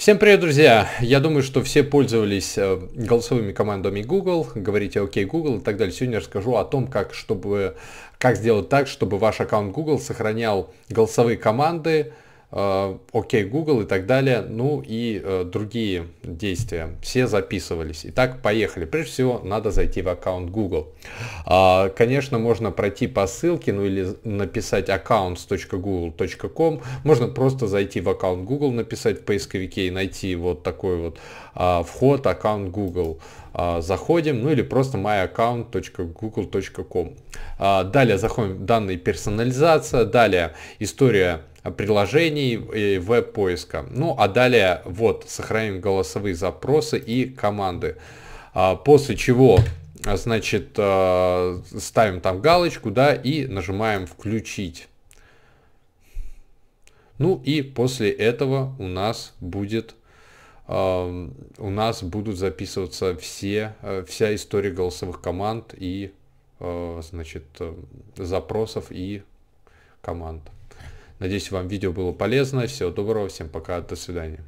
Всем привет, друзья! Я думаю, что все пользовались э, голосовыми командами Google, говорите "ОК, Google» и так далее. Сегодня я расскажу о том, как, чтобы, как сделать так, чтобы ваш аккаунт Google сохранял голосовые команды, Э, окей, Google и так далее, ну и э, другие действия. Все записывались. Итак, поехали. Прежде всего, надо зайти в аккаунт Google. А, конечно, можно пройти по ссылке, ну или написать accounts.google.com. Можно просто зайти в аккаунт Google, написать в поисковике и найти вот такой вот а, вход, аккаунт Google а, заходим, ну или просто myaccount.google.com. А, далее заходим в данные персонализация, далее история приложений и веб-поиска. Ну а далее вот сохраним голосовые запросы и команды. А, после чего значит а, ставим там галочку да и нажимаем включить. Ну и после этого у нас будет а, у нас будут записываться все, э, вся история голосовых команд и э, значит, э, запросов и команд. Надеюсь, вам видео было полезно. Всего доброго, всем пока, до свидания.